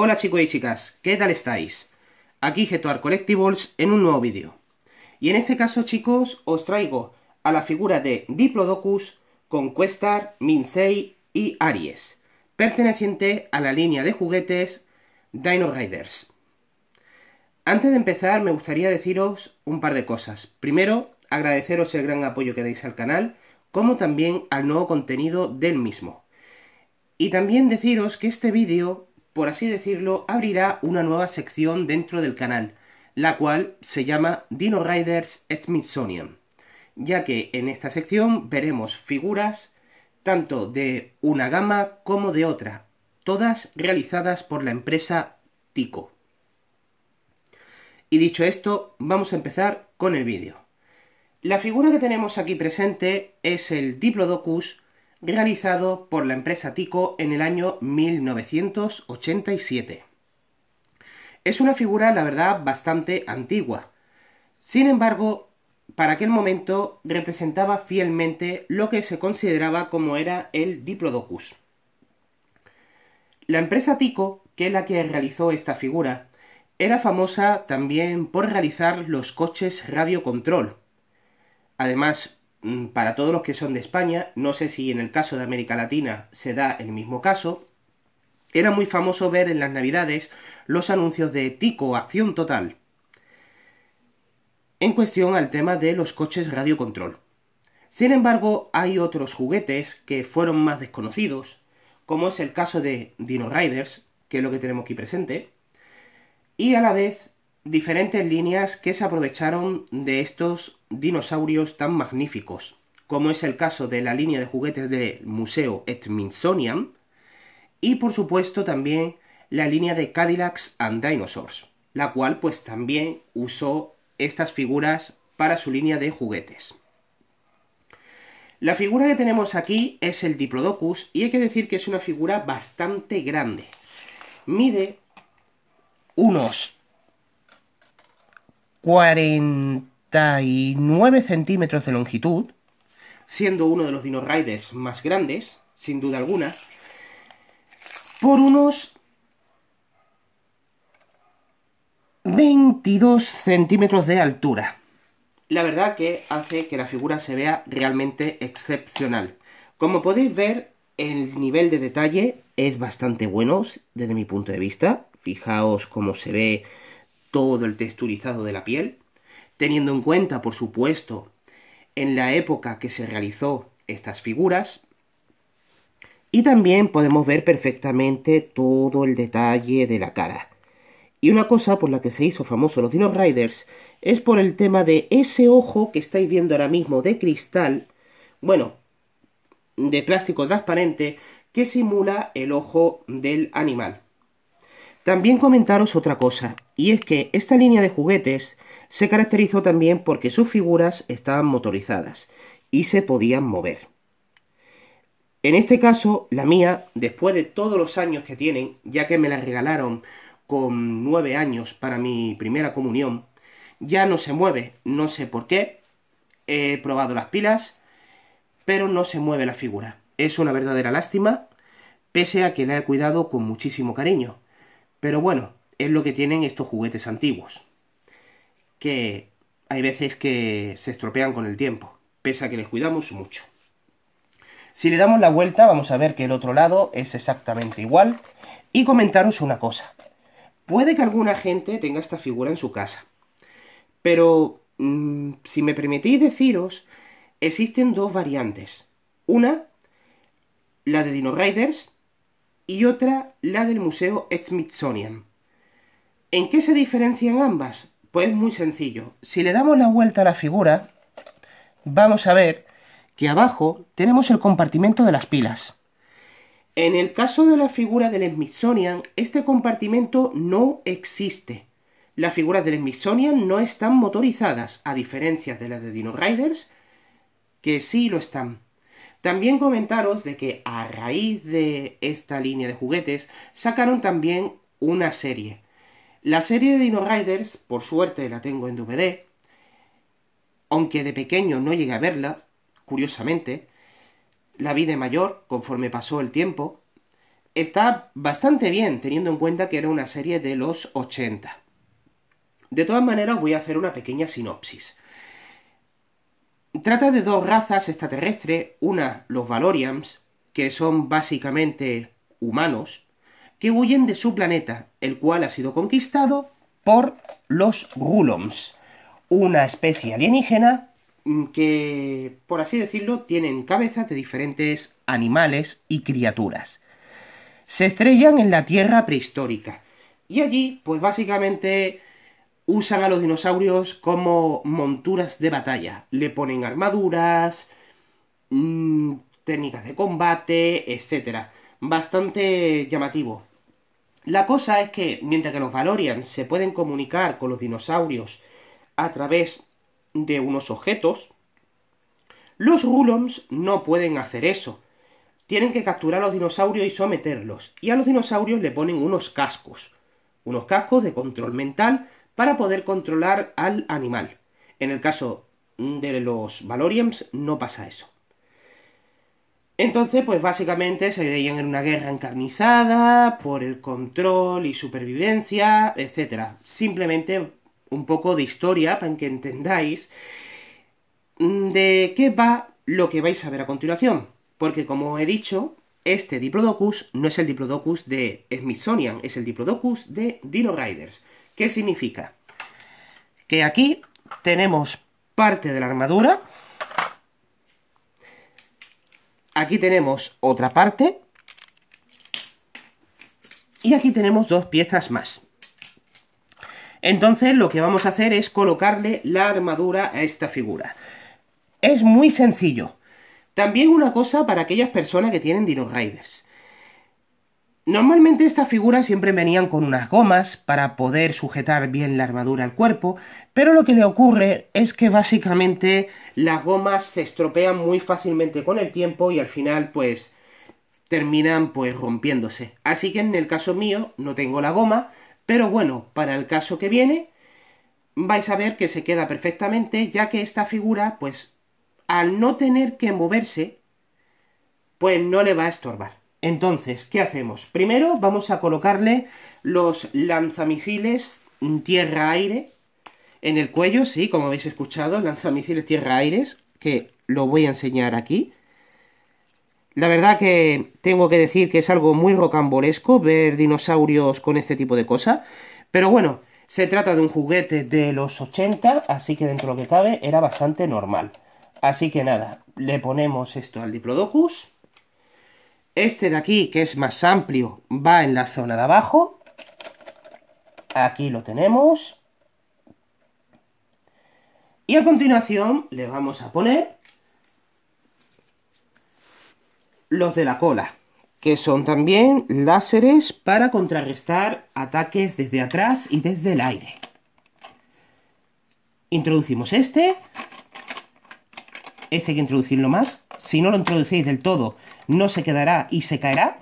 Hola chicos y chicas, ¿qué tal estáis? Aquí Getoar Collectibles en un nuevo vídeo. Y en este caso chicos, os traigo a la figura de Diplodocus, con Conquestar, Minsei y Aries, perteneciente a la línea de juguetes Dino Riders. Antes de empezar me gustaría deciros un par de cosas. Primero, agradeceros el gran apoyo que dais al canal, como también al nuevo contenido del mismo. Y también deciros que este vídeo por así decirlo, abrirá una nueva sección dentro del canal, la cual se llama Dino Riders Smithsonian, ya que en esta sección veremos figuras tanto de una gama como de otra, todas realizadas por la empresa Tico. Y dicho esto, vamos a empezar con el vídeo. La figura que tenemos aquí presente es el Diplodocus realizado por la empresa Tico en el año 1987. Es una figura, la verdad, bastante antigua. Sin embargo, para aquel momento representaba fielmente lo que se consideraba como era el Diplodocus. La empresa Tico, que es la que realizó esta figura, era famosa también por realizar los coches Radio Control. Además, Mm, para todos los que son de España, no sé si en el caso de América Latina se da el mismo caso, era muy famoso ver en las Navidades los anuncios de Tico, Acción Total. En cuestión al tema de los coches radio control. Sin embargo, hay otros juguetes que fueron más desconocidos, como es el caso de Dino Riders, que es lo que tenemos aquí presente, y a la vez diferentes líneas que se aprovecharon de estos dinosaurios tan magníficos, como es el caso de la línea de juguetes del Museo Smithsonian, y por supuesto también la línea de Cadillacs and Dinosaurs, la cual pues también usó estas figuras para su línea de juguetes. La figura que tenemos aquí es el Diplodocus y hay que decir que es una figura bastante grande. Mide unos 40 39 centímetros de longitud, siendo uno de los Dino Riders más grandes, sin duda alguna, por unos 22 centímetros de altura. La verdad que hace que la figura se vea realmente excepcional. Como podéis ver, el nivel de detalle es bastante bueno desde mi punto de vista. Fijaos cómo se ve todo el texturizado de la piel teniendo en cuenta, por supuesto, en la época que se realizó estas figuras. Y también podemos ver perfectamente todo el detalle de la cara. Y una cosa por la que se hizo famoso los Dino Riders es por el tema de ese ojo que estáis viendo ahora mismo de cristal, bueno, de plástico transparente, que simula el ojo del animal. También comentaros otra cosa, y es que esta línea de juguetes se caracterizó también porque sus figuras estaban motorizadas y se podían mover. En este caso, la mía, después de todos los años que tienen, ya que me la regalaron con nueve años para mi primera comunión, ya no se mueve, no sé por qué, he probado las pilas, pero no se mueve la figura. Es una verdadera lástima, pese a que la he cuidado con muchísimo cariño. Pero bueno, es lo que tienen estos juguetes antiguos que hay veces que se estropean con el tiempo, pese a que les cuidamos mucho. Si le damos la vuelta, vamos a ver que el otro lado es exactamente igual. Y comentaros una cosa. Puede que alguna gente tenga esta figura en su casa. Pero, mm, si me permitís deciros, existen dos variantes. Una, la de Dino Riders, y otra, la del Museo Smithsonian. ¿En qué se diferencian ambas? Pues es muy sencillo. Si le damos la vuelta a la figura, vamos a ver que abajo tenemos el compartimento de las pilas. En el caso de la figura del Smithsonian, este compartimento no existe. Las figuras del Smithsonian no están motorizadas, a diferencia de las de Dino Riders, que sí lo están. También comentaros de que a raíz de esta línea de juguetes sacaron también una serie. La serie de Dino Riders, por suerte la tengo en DVD, aunque de pequeño no llegué a verla, curiosamente, la vi de mayor conforme pasó el tiempo, está bastante bien teniendo en cuenta que era una serie de los 80. De todas maneras voy a hacer una pequeña sinopsis. Trata de dos razas extraterrestres, una los Valorians, que son básicamente humanos, que huyen de su planeta, el cual ha sido conquistado por los Guloms, una especie alienígena mm, que, por así decirlo, tienen cabezas de diferentes animales y criaturas. Se estrellan en la Tierra prehistórica. Y allí, pues básicamente usan a los dinosaurios como monturas de batalla. Le ponen armaduras, mm, técnicas de combate, etc. Bastante llamativo. La cosa es que, mientras que los Valorians se pueden comunicar con los dinosaurios a través de unos objetos, los Ruloms no pueden hacer eso. Tienen que capturar a los dinosaurios y someterlos, y a los dinosaurios le ponen unos cascos, unos cascos de control mental para poder controlar al animal. En el caso de los Valorians no pasa eso. Entonces, pues básicamente se veían en una guerra encarnizada por el control y supervivencia, etc. Simplemente un poco de historia para que entendáis mm, de qué va lo que vais a ver a continuación. Porque como he dicho, este Diplodocus no es el Diplodocus de Smithsonian, es el Diplodocus de Dino Riders. ¿Qué significa? Que aquí tenemos parte de la armadura, Aquí tenemos otra parte. Y aquí tenemos dos piezas más. Entonces lo que vamos a hacer es colocarle la armadura a esta figura. Es muy sencillo. También una cosa para aquellas personas que tienen Dino Riders. Normalmente estas figuras siempre venían con unas gomas para poder sujetar bien la armadura al cuerpo, pero lo que le ocurre es que básicamente las gomas se estropean muy fácilmente con el tiempo y al final pues terminan pues rompiéndose. Así que en el caso mío no tengo la goma, pero bueno, para el caso que viene vais a ver que se queda perfectamente ya que esta figura pues al no tener que moverse pues no le va a estorbar. Entonces, ¿qué hacemos? Primero vamos a colocarle los lanzamisiles tierra-aire en el cuello, sí, como habéis escuchado, lanzamisiles tierra-aires, que lo voy a enseñar aquí. La verdad que tengo que decir que es algo muy rocambolesco ver dinosaurios con este tipo de cosas, pero bueno, se trata de un juguete de los 80, así que dentro de lo que cabe era bastante normal. Así que nada, le ponemos esto al Diplodocus. Este de aquí, que es más amplio, va en la zona de abajo. Aquí lo tenemos. Y a continuación le vamos a poner los de la cola, que son también láseres para contrarrestar ataques desde atrás y desde el aire. Introducimos este. Este hay que introducirlo más si no lo introducéis del todo, no se quedará y se caerá.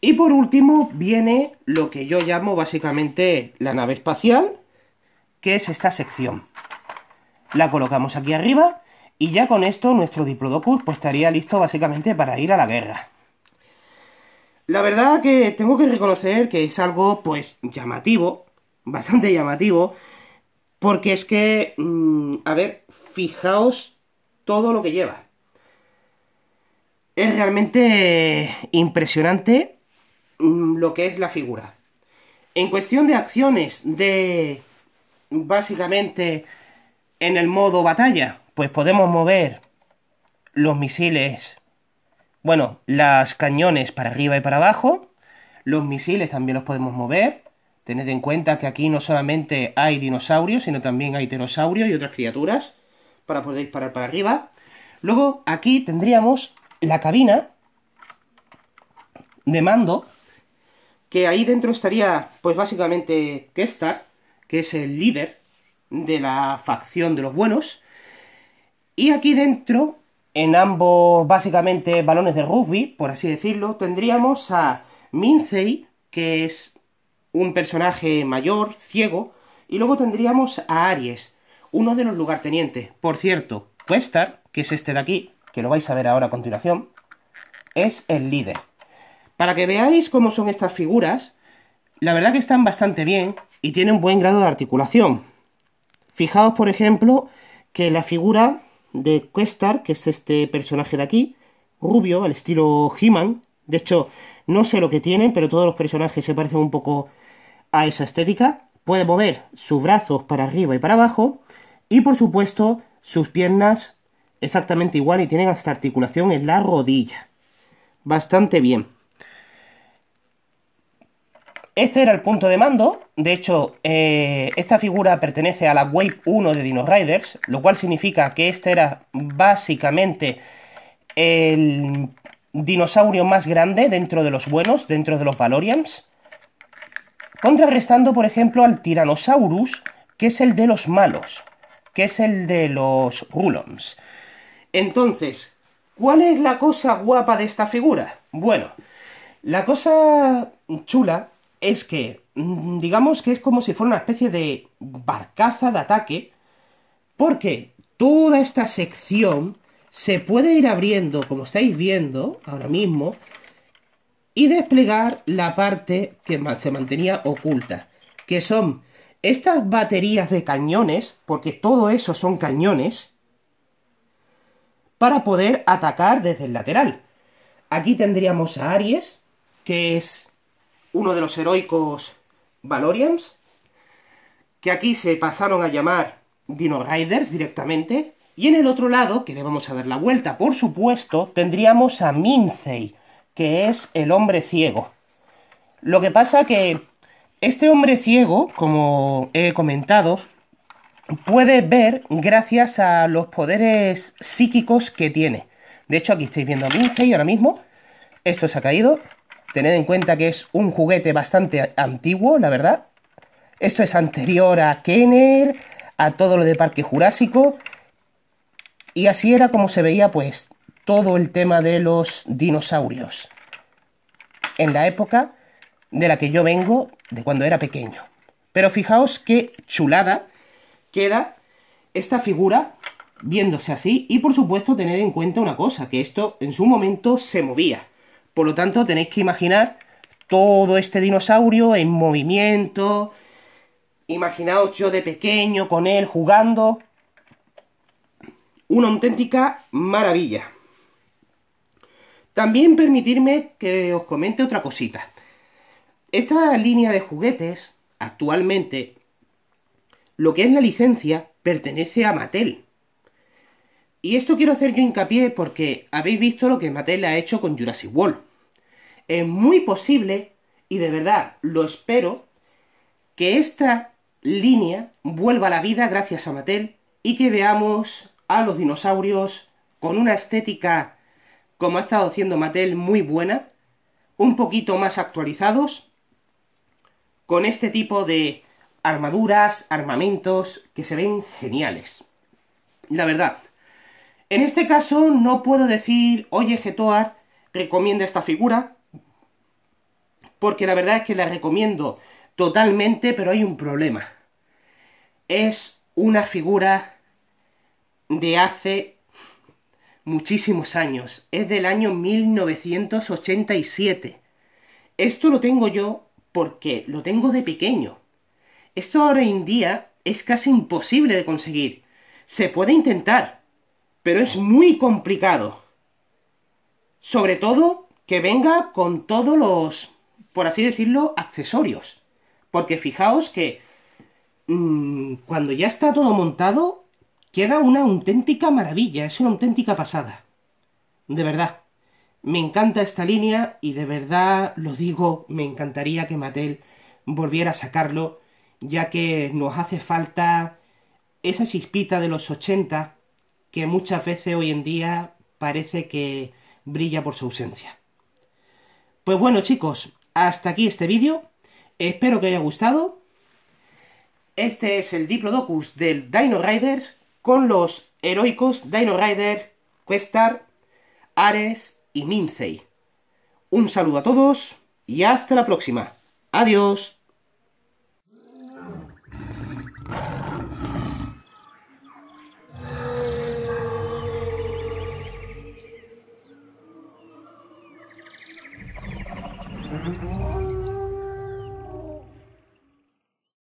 Y por último viene lo que yo llamo básicamente la nave espacial, que es esta sección. La colocamos aquí arriba y ya con esto nuestro Diplodocus pues, estaría listo básicamente para ir a la guerra. La verdad que tengo que reconocer que es algo pues llamativo, bastante llamativo, porque es que, mm, a ver, fijaos todo lo que lleva. Es realmente impresionante mm, lo que es la figura. En cuestión de acciones de, básicamente, en el modo batalla, pues podemos mover los misiles, bueno, las cañones para arriba y para abajo. Los misiles también los podemos mover. Tened en cuenta que aquí no solamente hay dinosaurios, sino también hay pterosaurios y otras criaturas para poder disparar para arriba. Luego aquí tendríamos la cabina de mando, que ahí dentro estaría pues básicamente Kestar, que es el líder de la facción de los buenos. Y aquí dentro, en ambos básicamente balones de rugby, por así decirlo, tendríamos a Minsei, que es un personaje mayor, ciego, y luego tendríamos a Aries, uno de los lugartenientes. Por cierto, Questar, que es este de aquí, que lo vais a ver ahora a continuación, es el líder. Para que veáis cómo son estas figuras, la verdad que están bastante bien y tienen buen grado de articulación. Fijaos, por ejemplo, que la figura de Questar, que es este personaje de aquí, rubio, al estilo He-Man, de hecho, no sé lo que tienen, pero todos los personajes se parecen un poco a esa estética, puede mover sus brazos para arriba y para abajo y por supuesto sus piernas exactamente igual y tienen hasta articulación en la rodilla. Bastante bien. Este era el punto de mando, de hecho eh, esta figura pertenece a la Wave 1 de Dino Riders, lo cual significa que este era básicamente el dinosaurio más grande dentro de los buenos, dentro de los Valorians. Contrarrestando, por ejemplo, al Tyrannosaurus, que es el de los malos, que es el de los Rulons. Entonces, ¿cuál es la cosa guapa de esta figura? Bueno, la cosa chula es que, mm, digamos que es como si fuera una especie de barcaza de ataque, porque toda esta sección se puede ir abriendo, como estáis viendo ahora mismo, y desplegar la parte que se mantenía oculta, que son estas baterías de cañones, porque todo eso son cañones, para poder atacar desde el lateral. Aquí tendríamos a Aries, que es uno de los heroicos Valorians, que aquí se pasaron a llamar Dino Riders directamente, y en el otro lado, que le vamos a dar la vuelta, por supuesto, tendríamos a Minzei que es El hombre ciego. Lo que pasa que este hombre ciego, como he comentado, puede ver gracias a los poderes psíquicos que tiene. De hecho, aquí estáis viendo a y ahora mismo. Esto se ha caído. Tened en cuenta que es un juguete bastante antiguo, la verdad. Esto es anterior a Kenner, a todo lo de Parque Jurásico. Y así era como se veía, pues, todo el tema de los dinosaurios. En la época de la que yo vengo, de cuando era pequeño. Pero fijaos qué chulada queda esta figura viéndose así. Y por supuesto tened en cuenta una cosa, que esto en su momento se movía. Por lo tanto tenéis que imaginar todo este dinosaurio en movimiento. Imaginaos yo de pequeño con él jugando. Una auténtica maravilla. También permitirme que os comente otra cosita. Esta línea de juguetes, actualmente, lo que es la licencia, pertenece a Mattel. Y esto quiero hacer yo hincapié porque habéis visto lo que Mattel ha hecho con Jurassic World. Es muy posible, y de verdad lo espero, que esta línea vuelva a la vida gracias a Mattel y que veamos a los dinosaurios con una estética como ha estado haciendo Mattel, muy buena, un poquito más actualizados, con este tipo de armaduras, armamentos, que se ven geniales. La verdad. En este caso no puedo decir, oye Getoar, recomienda esta figura, porque la verdad es que la recomiendo totalmente, pero hay un problema. Es una figura de hace muchísimos años. Es del año 1987. Esto lo tengo yo porque lo tengo de pequeño. Esto ahora en día es casi imposible de conseguir. Se puede intentar, pero es muy complicado. Sobre todo que venga con todos los, por así decirlo, accesorios. Porque fijaos que mm, cuando ya está todo montado, Queda una auténtica maravilla, es una auténtica pasada. De verdad, me encanta esta línea y de verdad lo digo, me encantaría que Mattel volviera a sacarlo, ya que nos hace falta esa chispita de los 80 que muchas veces hoy en día parece que brilla por su ausencia. Pues bueno chicos, hasta aquí este vídeo, espero que haya gustado. Este es el Diplodocus del Dino Riders con los heroicos Dino Rider, Questar, Ares y Minzei. Un saludo a todos y hasta la próxima. Adiós.